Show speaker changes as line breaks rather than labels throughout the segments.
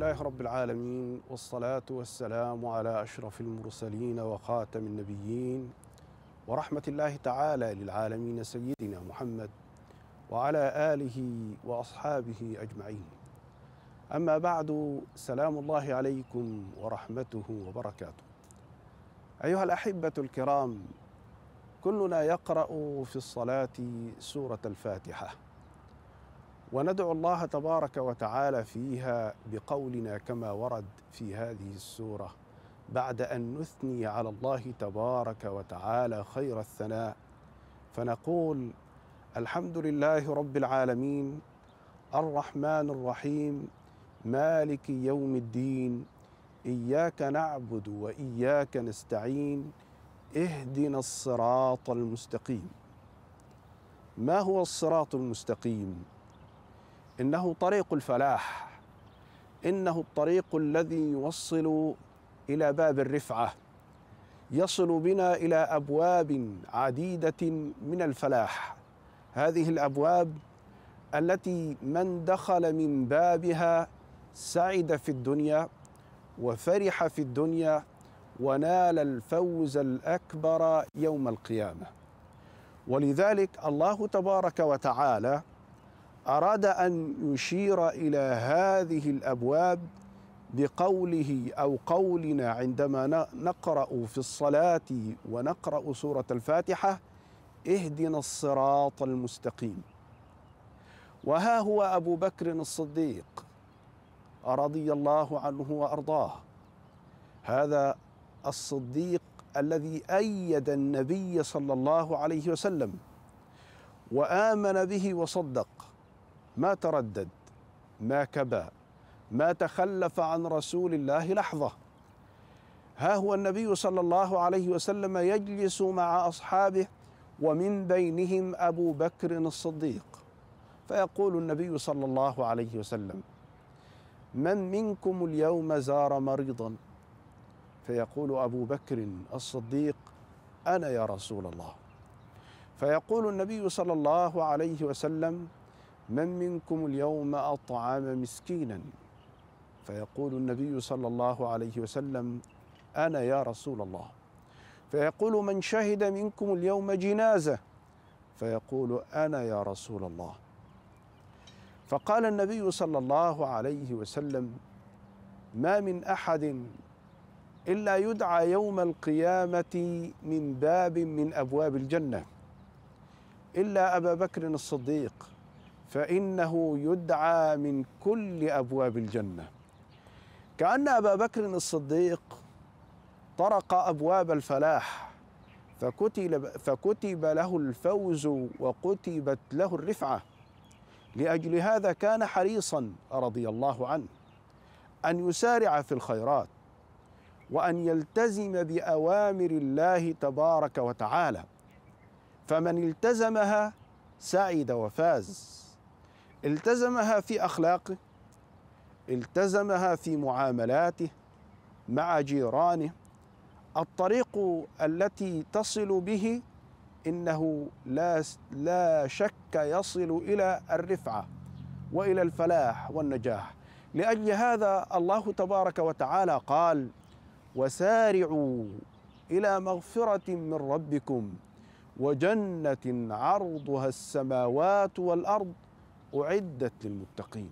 لله رب العالمين والصلاة والسلام على أشرف المرسلين وخاتم النبيين ورحمة الله تعالى للعالمين سيدنا محمد وعلى آله وأصحابه أجمعين أما بعد سلام الله عليكم ورحمته وبركاته أيها الأحبة الكرام كلنا يقرأ في الصلاة سورة الفاتحة وندعو الله تبارك وتعالى فيها بقولنا كما ورد في هذه السوره بعد ان نثني على الله تبارك وتعالى خير الثناء فنقول الحمد لله رب العالمين الرحمن الرحيم مالك يوم الدين اياك نعبد واياك نستعين اهدنا الصراط المستقيم ما هو الصراط المستقيم إنه طريق الفلاح إنه الطريق الذي يوصل إلى باب الرفعة يصل بنا إلى أبواب عديدة من الفلاح هذه الأبواب التي من دخل من بابها سعد في الدنيا وفرح في الدنيا ونال الفوز الأكبر يوم القيامة ولذلك الله تبارك وتعالى أراد أن يشير إلى هذه الأبواب بقوله أو قولنا عندما نقرأ في الصلاة ونقرأ سورة الفاتحة اهدنا الصراط المستقيم وها هو أبو بكر الصديق رضي الله عنه وأرضاه هذا الصديق الذي أيد النبي صلى الله عليه وسلم وآمن به وصدق ما تردد ما كبى ما تخلف عن رسول الله لحظه ها هو النبي صلى الله عليه وسلم يجلس مع اصحابه ومن بينهم ابو بكر الصديق فيقول النبي صلى الله عليه وسلم من منكم اليوم زار مريضا فيقول ابو بكر الصديق انا يا رسول الله فيقول النبي صلى الله عليه وسلم من منكم اليوم أطعم مسكينا فيقول النبي صلى الله عليه وسلم أنا يا رسول الله فيقول من شهد منكم اليوم جنازة فيقول أنا يا رسول الله فقال النبي صلى الله عليه وسلم ما من أحد إلا يدعى يوم القيامة من باب من أبواب الجنة إلا أبا بكر الصديق فإنه يدعى من كل أبواب الجنة كأن أبا بكر الصديق طرق أبواب الفلاح فكتب, فكتب له الفوز وكتبت له الرفعة لأجل هذا كان حريصا رضي الله عنه أن يسارع في الخيرات وأن يلتزم بأوامر الله تبارك وتعالى فمن التزمها سعد وفاز التزمها في اخلاقه التزمها في معاملاته مع جيرانه الطريق التي تصل به انه لا لا شك يصل الى الرفعه والى الفلاح والنجاح لاجل هذا الله تبارك وتعالى قال وسارعوا الى مغفره من ربكم وجنه عرضها السماوات والارض أعدت للمتقين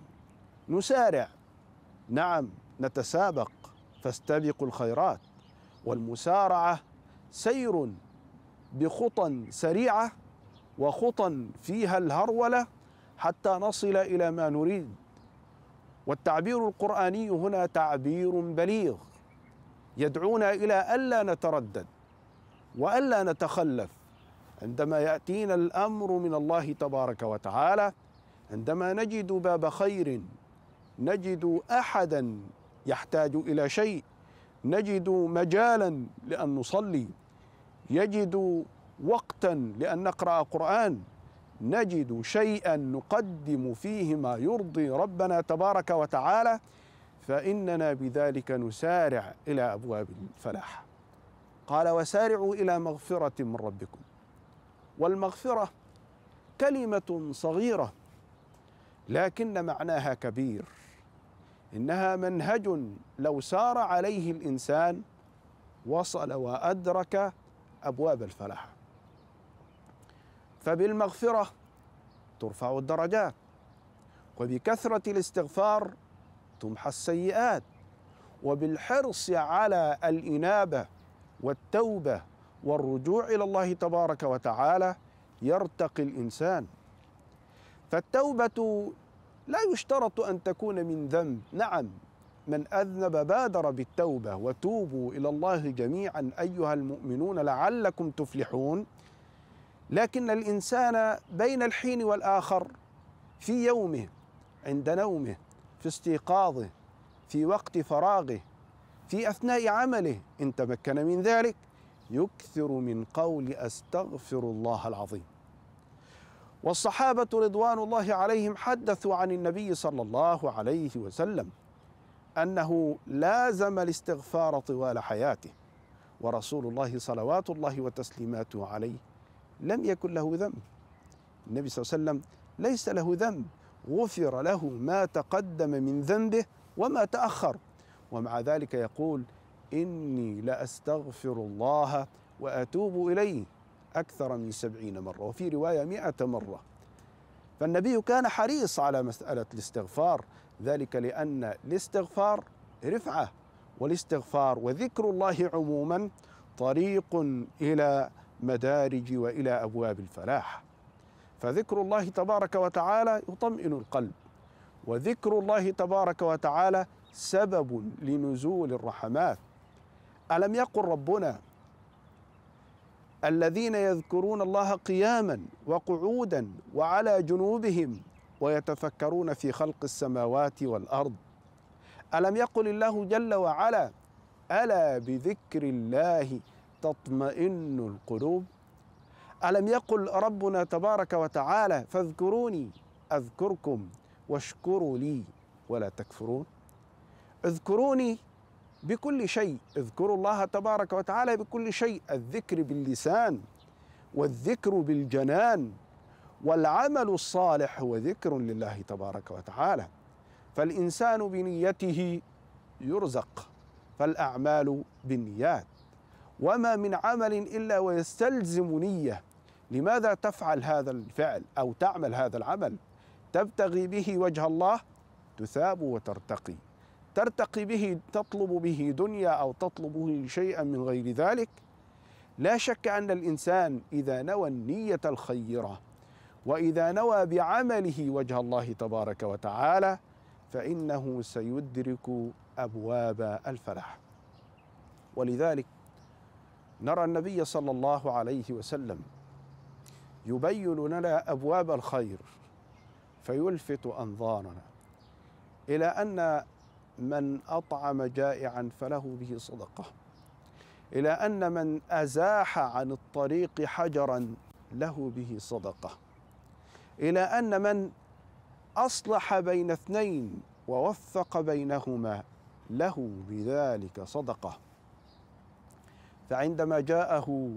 نسارع نعم نتسابق فاستبقوا الخيرات والمسارعة سير بخطى سريعة وخطى فيها الهرولة حتى نصل إلى ما نريد والتعبير القرآني هنا تعبير بليغ يدعونا إلى ألا نتردد وألا نتخلف عندما يأتينا الأمر من الله تبارك وتعالى عندما نجد باب خير نجد احدا يحتاج الى شيء نجد مجالا لان نصلي يجد وقتا لان نقرا قران نجد شيئا نقدم فيه ما يرضي ربنا تبارك وتعالى فاننا بذلك نسارع الى ابواب الفلاح قال وسارعوا الى مغفره من ربكم والمغفره كلمه صغيره لكن معناها كبير انها منهج لو سار عليه الانسان وصل وادرك ابواب الفلاح فبالمغفره ترفع الدرجات وبكثره الاستغفار تمحى السيئات وبالحرص على الانابه والتوبه والرجوع الى الله تبارك وتعالى يرتقي الانسان فالتوبة لا يشترط أن تكون من ذنب نعم من أذنب بادر بالتوبة وتوبوا إلى الله جميعا أيها المؤمنون لعلكم تفلحون لكن الإنسان بين الحين والآخر في يومه عند نومه في استيقاظه في وقت فراغه في أثناء عمله إن تمكن من ذلك يكثر من قول أستغفر الله العظيم والصحابة رضوان الله عليهم حدثوا عن النبي صلى الله عليه وسلم أنه لازم الاستغفار طوال حياته ورسول الله صلوات الله وتسليماته عليه لم يكن له ذنب النبي صلى الله عليه وسلم ليس له ذنب غفر له ما تقدم من ذنبه وما تأخر ومع ذلك يقول إني لأستغفر الله وأتوب إليه أكثر من سبعين مرة وفي رواية مئة مرة فالنبي كان حريص على مسألة الاستغفار ذلك لأن الاستغفار رفعة والاستغفار وذكر الله عموما طريق إلى مدارج وإلى أبواب الفلاح فذكر الله تبارك وتعالى يطمئن القلب وذكر الله تبارك وتعالى سبب لنزول الرحمات ألم يقل ربنا الذين يذكرون الله قياما وقعودا وعلى جنوبهم ويتفكرون في خلق السماوات والارض الم يقل الله جل وعلا الا بذكر الله تطمئن القلوب الم يقل ربنا تبارك وتعالى فاذكروني اذكركم واشكروا لي ولا تكفرون اذكروني بكل شيء اذكروا الله تبارك وتعالى بكل شيء الذكر باللسان والذكر بالجنان والعمل الصالح هو ذكر لله تبارك وتعالى فالإنسان بنيته يرزق فالأعمال بالنيات وما من عمل إلا ويستلزم نية لماذا تفعل هذا الفعل أو تعمل هذا العمل تبتغي به وجه الله تثاب وترتقي ترتقي به تطلب به دنيا او تطلب به شيئا من غير ذلك لا شك ان الانسان اذا نوى النيه الخيره واذا نوى بعمله وجه الله تبارك وتعالى فانه سيدرك ابواب الفلاح ولذلك نرى النبي صلى الله عليه وسلم يبين لنا ابواب الخير فيلفت انظارنا الى ان من أطعم جائعا فله به صدقة إلى أن من أزاح عن الطريق حجرا له به صدقة إلى أن من أصلح بين اثنين ووفق بينهما له بذلك صدقة فعندما جاءه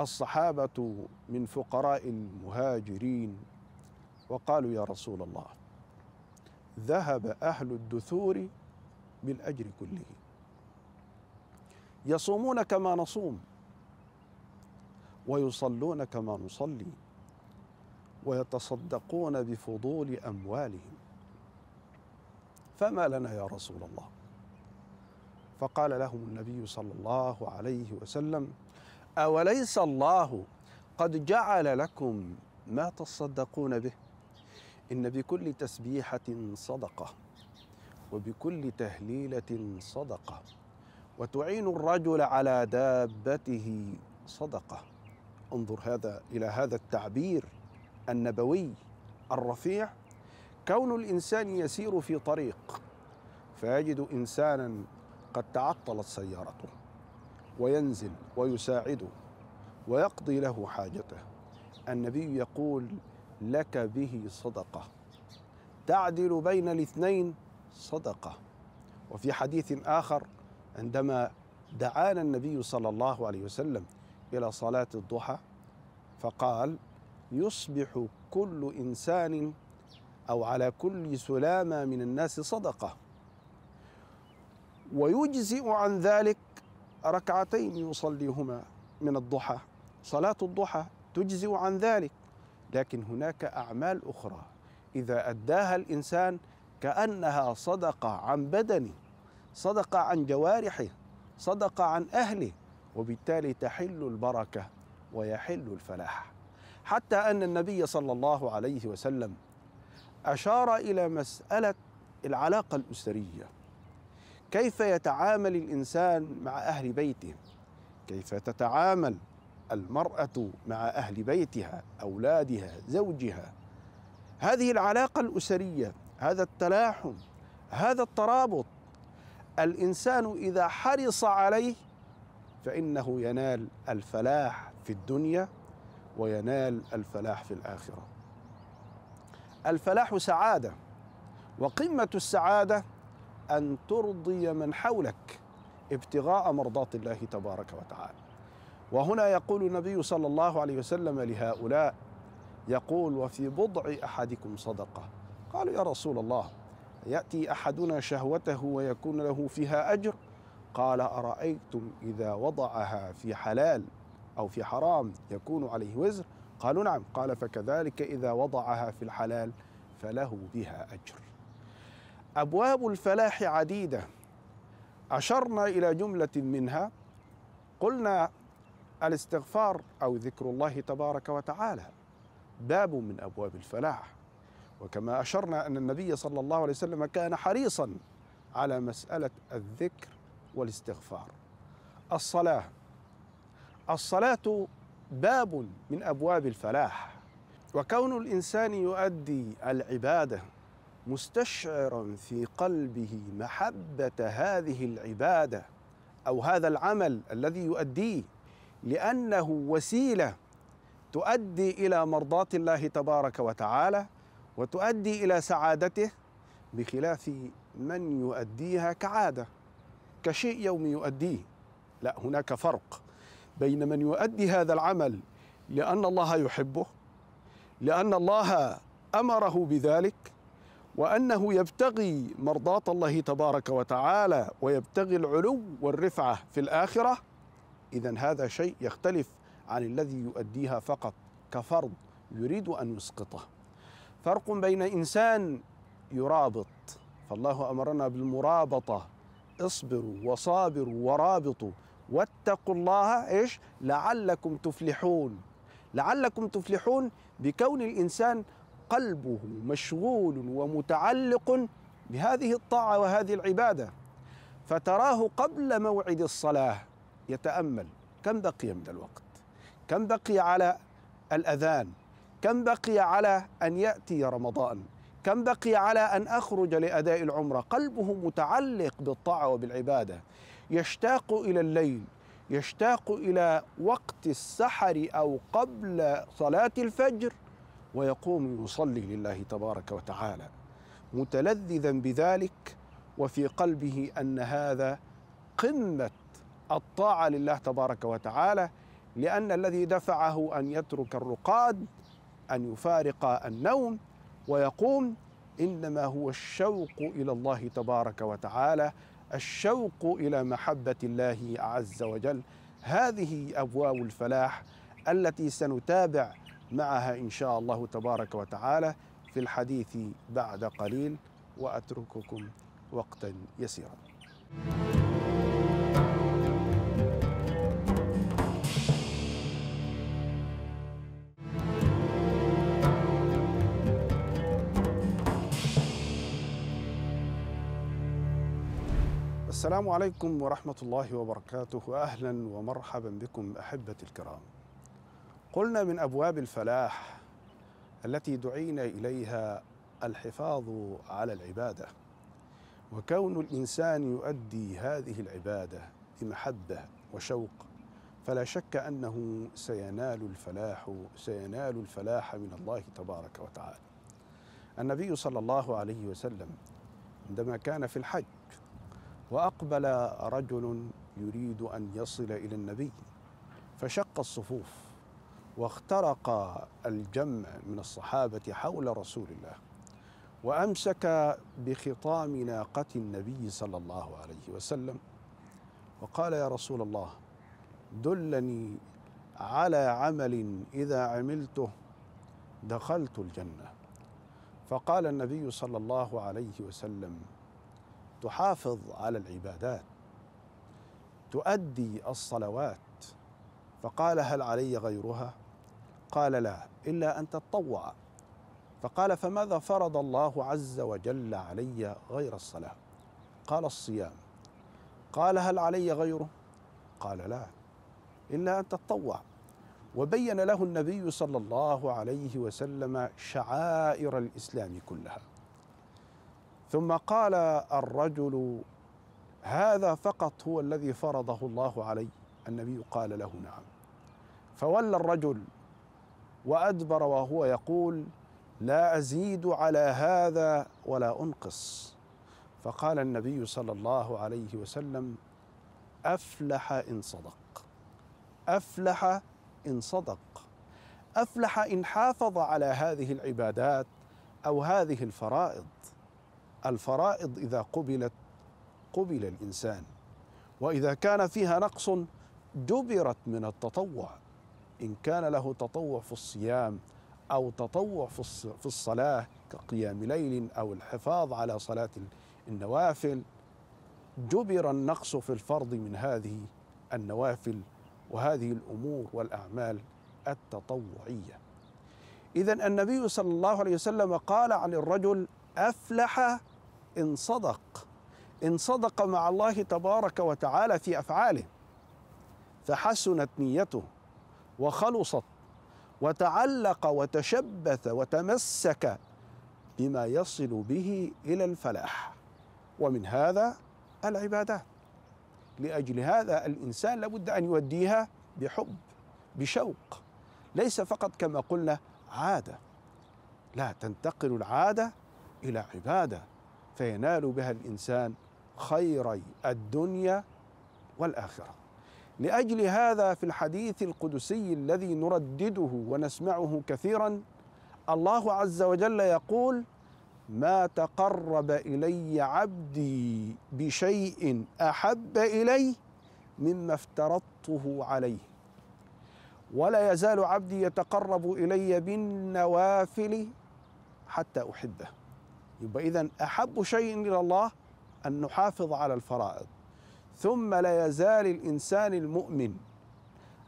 الصحابة من فقراء المهاجرين وقالوا يا رسول الله ذهب أهل الدثور بالأجر كله يصومون كما نصوم ويصلون كما نصلي ويتصدقون بفضول أموالهم فما لنا يا رسول الله فقال لهم النبي صلى الله عليه وسلم أوليس الله قد جعل لكم ما تصدقون به إن بكل تسبيحة صدقة وبكل تهليلة صدقة وتعين الرجل على دابته صدقة انظر هذا إلى هذا التعبير النبوي الرفيع كون الإنسان يسير في طريق فيجد إنسانا قد تعطلت سيارته وينزل ويساعده ويقضي له حاجته النبي يقول لك به صدقة تعدل بين الاثنين صدقة وفي حديث آخر عندما دعانا النبي صلى الله عليه وسلم إلى صلاة الضحى فقال يصبح كل إنسان أو على كل سلامة من الناس صدقة ويجزئ عن ذلك ركعتين يصليهما من الضحى صلاة الضحى تجزئ عن ذلك لكن هناك أعمال أخرى إذا أداها الإنسان كأنها صدقة عن بدنه صدقة عن جوارحه صدقة عن أهله وبالتالي تحل البركة ويحل الفلاح حتى أن النبي صلى الله عليه وسلم أشار إلى مسألة العلاقة الأسرية كيف يتعامل الإنسان مع أهل بيته كيف تتعامل المرأة مع أهل بيتها أولادها زوجها هذه العلاقة الأسرية هذا التلاحم هذا الترابط الإنسان إذا حرص عليه فإنه ينال الفلاح في الدنيا وينال الفلاح في الآخرة الفلاح سعادة وقمة السعادة أن ترضي من حولك ابتغاء مرضاة الله تبارك وتعالى وهنا يقول النبي صلى الله عليه وسلم لهؤلاء يقول وفي بضع احدكم صدقه قالوا يا رسول الله ياتي احدنا شهوته ويكون له فيها اجر قال ارايتم اذا وضعها في حلال او في حرام يكون عليه وزر قالوا نعم قال فكذلك اذا وضعها في الحلال فله بها اجر ابواب الفلاح عديده اشرنا الى جمله منها قلنا الاستغفار او ذكر الله تبارك وتعالى باب من ابواب الفلاح وكما اشرنا ان النبي صلى الله عليه وسلم كان حريصا على مساله الذكر والاستغفار الصلاه الصلاه باب من ابواب الفلاح وكون الانسان يؤدي العباده مستشعرا في قلبه محبه هذه العباده او هذا العمل الذي يؤديه لأنه وسيلة تؤدي إلى مرضاة الله تبارك وتعالى وتؤدي إلى سعادته بخلاف من يؤديها كعادة كشيء يومي يؤديه لا هناك فرق بين من يؤدي هذا العمل لأن الله يحبه لأن الله أمره بذلك وأنه يبتغي مرضاة الله تبارك وتعالى ويبتغي العلو والرفعة في الآخرة إذا هذا شيء يختلف عن الذي يؤديها فقط كفرض يريد أن يسقطه فرق بين إنسان يرابط فالله أمرنا بالمرابطة اصبروا وصابروا ورابطوا واتقوا الله ايش لعلكم تفلحون لعلكم تفلحون بكون الانسان قلبه مشغول ومتعلق بهذه الطاعه وهذه العباده فتراه قبل موعد الصلاه يتأمل كم بقي من الوقت كم بقي على الأذان كم بقي على أن يأتي رمضان كم بقي على أن أخرج لأداء العمرة قلبه متعلق بالطاعة وبالعبادة يشتاق إلى الليل يشتاق إلى وقت السحر أو قبل صلاة الفجر ويقوم يصلي لله تبارك وتعالى متلذذا بذلك وفي قلبه أن هذا قمة الطاعه لله تبارك وتعالى لان الذي دفعه ان يترك الرقاد ان يفارق النوم ويقوم انما هو الشوق الى الله تبارك وتعالى الشوق الى محبه الله عز وجل هذه ابواب الفلاح التي سنتابع معها ان شاء الله تبارك وتعالى في الحديث بعد قليل واترككم وقتا يسيرا. السلام عليكم ورحمة الله وبركاته وأهلا ومرحبا بكم أحبتي الكرام قلنا من أبواب الفلاح التي دعينا إليها الحفاظ على العبادة وكون الإنسان يؤدي هذه العبادة بمحبة وشوق فلا شك أنه سينال الفلاح سينال الفلاح من الله تبارك وتعالى النبي صلى الله عليه وسلم عندما كان في الحج واقبل رجل يريد ان يصل الى النبي فشق الصفوف واخترق الجمع من الصحابه حول رسول الله وامسك بخطام ناقه النبي صلى الله عليه وسلم وقال يا رسول الله دلني على عمل اذا عملته دخلت الجنه فقال النبي صلى الله عليه وسلم تحافظ على العبادات تؤدي الصلوات فقال هل علي غيرها قال لا الا ان تتطوع فقال فماذا فرض الله عز وجل علي غير الصلاه قال الصيام قال هل علي غيره قال لا الا ان تتطوع وبين له النبي صلى الله عليه وسلم شعائر الاسلام كلها ثم قال الرجل هذا فقط هو الذي فرضه الله علي النبي قال له نعم فولى الرجل وادبر وهو يقول لا ازيد على هذا ولا انقص فقال النبي صلى الله عليه وسلم افلح ان صدق افلح ان صدق افلح ان حافظ على هذه العبادات او هذه الفرائض الفرائض إذا قبلت قبل الإنسان وإذا كان فيها نقص جبرت من التطوع إن كان له تطوع في الصيام أو تطوع في الصلاة كقيام ليل أو الحفاظ على صلاة النوافل جبر النقص في الفرض من هذه النوافل وهذه الأمور والأعمال التطوعية إذا النبي صلى الله عليه وسلم قال عن الرجل أفلح إن صدق إن صدق مع الله تبارك وتعالى في أفعاله فحسنت نيته وخلصت وتعلق وتشبث وتمسك بما يصل به إلى الفلاح ومن هذا العبادات لأجل هذا الإنسان لابد أن يوديها بحب بشوق ليس فقط كما قلنا عادة لا تنتقل العادة إلى عبادة فينال بها الانسان خيري الدنيا والاخره لاجل هذا في الحديث القدسي الذي نردده ونسمعه كثيرا الله عز وجل يقول ما تقرب الي عبدي بشيء احب الي مما افترضته عليه ولا يزال عبدي يتقرب الي بالنوافل حتى احبه يبقى إذا أحب شيء إلى الله أن نحافظ على الفرائض ثم لا يزال الإنسان المؤمن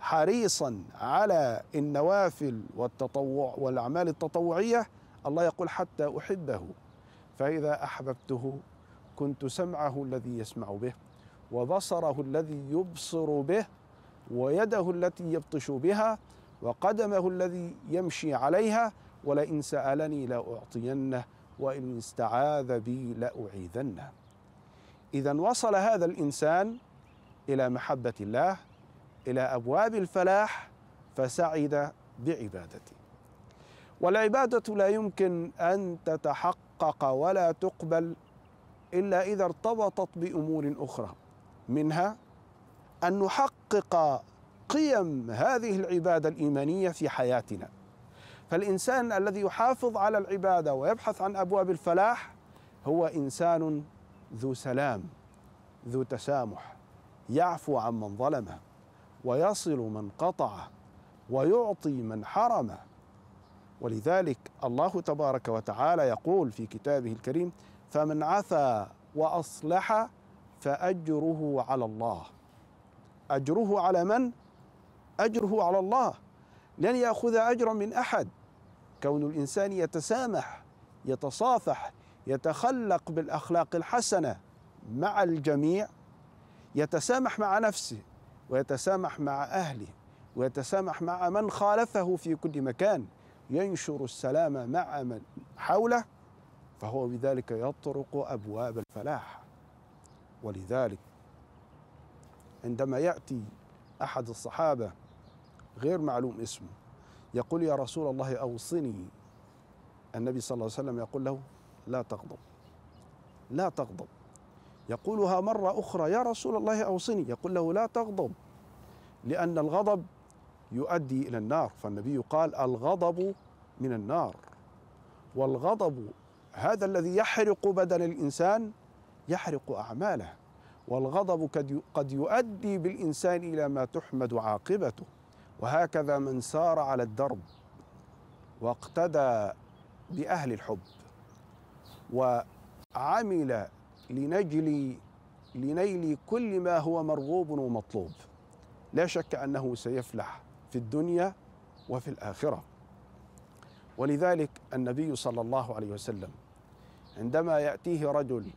حريصا على النوافل والتطوع والأعمال التطوعية الله يقول حتى أحبه فإذا أحببته كنت سمعه الذي يسمع به وبصره الذي يبصر به ويده التي يبطش بها وقدمه الذي يمشي عليها ولئن سألني لأعطينه لا وإن استعاذ بي لأعيذنه إذا وصل هذا الإنسان إلى محبة الله إلى أبواب الفلاح فسعد بعبادته والعبادة لا يمكن أن تتحقق ولا تقبل إلا إذا ارتبطت بأمور أخرى منها أن نحقق قيم هذه العبادة الإيمانية في حياتنا فالإنسان الذي يحافظ على العبادة ويبحث عن أبواب الفلاح هو إنسان ذو سلام ذو تسامح يعفو عن من ظلمه ويصل من قطعه ويعطي من حرمه ولذلك الله تبارك وتعالى يقول في كتابه الكريم فمن عفا واصلح فاجره على الله اجره على من اجره على الله لن ياخذ اجرا من احد كون الانسان يتسامح يتصافح يتخلق بالاخلاق الحسنه مع الجميع يتسامح مع نفسه ويتسامح مع اهله ويتسامح مع من خالفه في كل مكان ينشر السلام مع من حوله فهو بذلك يطرق ابواب الفلاح ولذلك عندما ياتي احد الصحابه غير معلوم اسمه يقول يا رسول الله أوصني النبي صلى الله عليه وسلم يقول له لا تغضب لا تغضب يقولها مرة أخرى يا رسول الله أوصني يقول له لا تغضب لأن الغضب يؤدي إلى النار فالنبي قال الغضب من النار والغضب هذا الذي يحرق بدن الإنسان يحرق أعماله والغضب قد يؤدي بالإنسان إلى ما تحمد عاقبته وهكذا من سار على الدرب واقتدى باهل الحب وعمل لنجل لنيل كل ما هو مرغوب ومطلوب لا شك انه سيفلح في الدنيا وفي الاخره ولذلك النبي صلى الله عليه وسلم عندما ياتيه رجل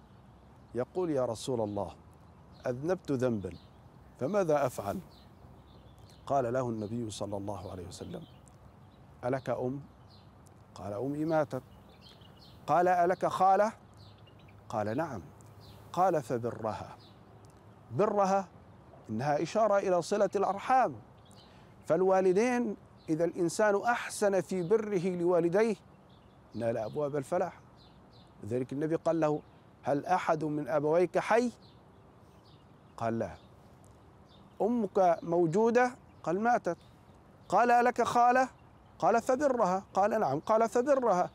يقول يا رسول الله اذنبت ذنبا فماذا افعل قال له النبي صلى الله عليه وسلم ألك أم؟ قال أمي ماتت قال ألك خالة؟ قال نعم قال فبرها برها إنها إشارة إلى صلة الأرحام فالوالدين إذا الإنسان أحسن في بره لوالديه نال أبواب الفلاح لذلك النبي قال له هل أحد من أبويك حي؟ قال لا أمك موجودة قال ماتت قال لك خالة قال فبرها قال نعم قال فبرها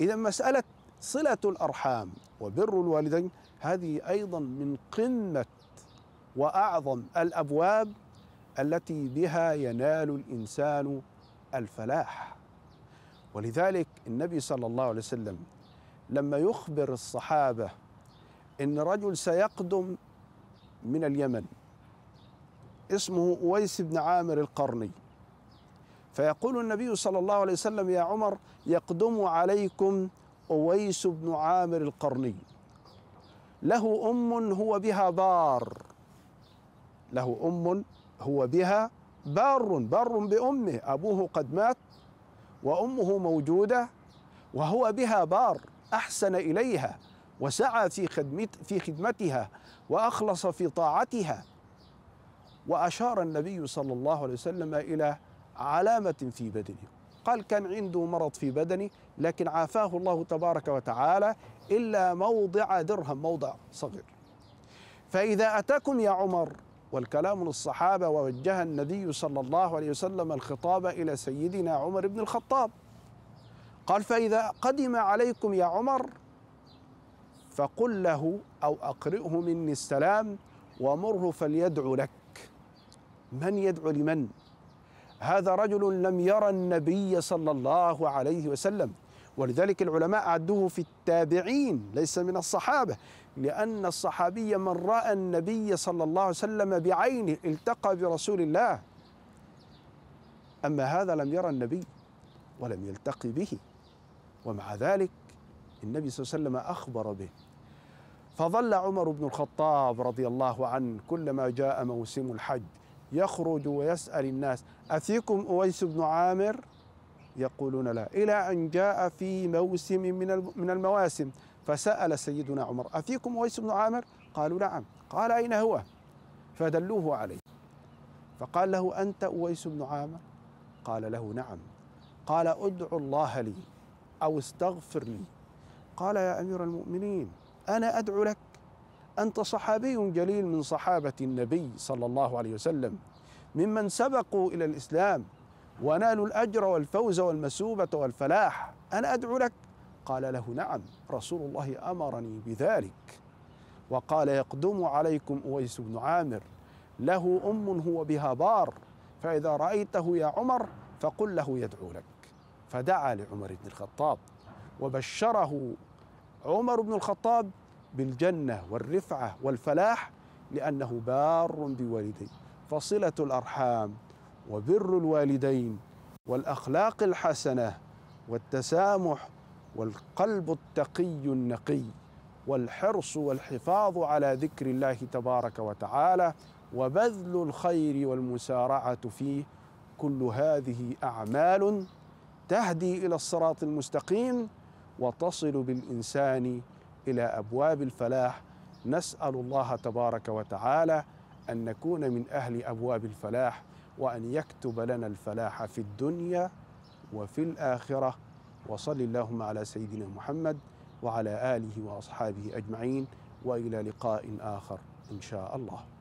إذا مسألة صلة الأرحام وبر الوالدين هذه أيضا من قمة وأعظم الأبواب التي بها ينال الإنسان الفلاح ولذلك النبي صلى الله عليه وسلم لما يخبر الصحابة إن رجل سيقدم من اليمن اسمه أويس بن عامر القرني فيقول النبي صلى الله عليه وسلم يا عمر يقدم عليكم أويس بن عامر القرني له أم هو بها بار له أم هو بها بار بار بأمه أبوه قد مات وأمه موجودة وهو بها بار أحسن إليها وسعى في, خدمت في خدمتها وأخلص في طاعتها وأشار النبي صلى الله عليه وسلم إلى علامة في بدنه قال كان عنده مرض في بدنه لكن عافاه الله تبارك وتعالى إلا موضع درهم موضع صغير فإذا أتاكم يا عمر والكلام للصحابة ووجه النبي صلى الله عليه وسلم الخطاب إلى سيدنا عمر بن الخطاب قال فإذا قدم عليكم يا عمر فقل له أو أقرئه مني السلام ومره فليدعو لك من يدعو لمن هذا رجل لم يرى النبي صلى الله عليه وسلم ولذلك العلماء عدوه في التابعين ليس من الصحابة لأن الصحابي من رأى النبي صلى الله عليه وسلم بعينه التقى برسول الله أما هذا لم يرى النبي ولم يلتقي به ومع ذلك النبي صلى الله عليه وسلم أخبر به فظل عمر بن الخطاب رضي الله عنه كلما جاء موسم الحج يخرج ويسأل الناس أفيكم أويس بن عامر يقولون لا إلى أن جاء في موسم من من المواسم فسأل سيدنا عمر أفيكم أويس بن عامر قالوا نعم قال أين هو فدلوه عليه فقال له أنت أويس بن عامر قال له نعم قال ادعو الله لي أو استغفر لي قال يا أمير المؤمنين أنا أدعو لك أنت صحابي جليل من صحابة النبي صلى الله عليه وسلم ممن سبقوا إلى الإسلام ونالوا الأجر والفوز والمسوبة والفلاح أنا أدعو لك قال له نعم رسول الله أمرني بذلك وقال يقدم عليكم أويس بن عامر له أم هو بها بار فإذا رأيته يا عمر فقل له يدعو لك فدعا لعمر بن الخطاب وبشره عمر بن الخطاب بالجنة والرفعة والفلاح لأنه بار بوالديه فصلة الأرحام وبر الوالدين والأخلاق الحسنة والتسامح والقلب التقي النقي والحرص والحفاظ على ذكر الله تبارك وتعالى وبذل الخير والمسارعة فيه كل هذه أعمال تهدي إلى الصراط المستقيم وتصل بالإنسان إلى أبواب الفلاح نسأل الله تبارك وتعالى أن نكون من أهل أبواب الفلاح وأن يكتب لنا الفلاح في الدنيا وفي الآخرة وصل اللهم على سيدنا محمد وعلى آله وأصحابه أجمعين وإلى لقاء آخر إن شاء الله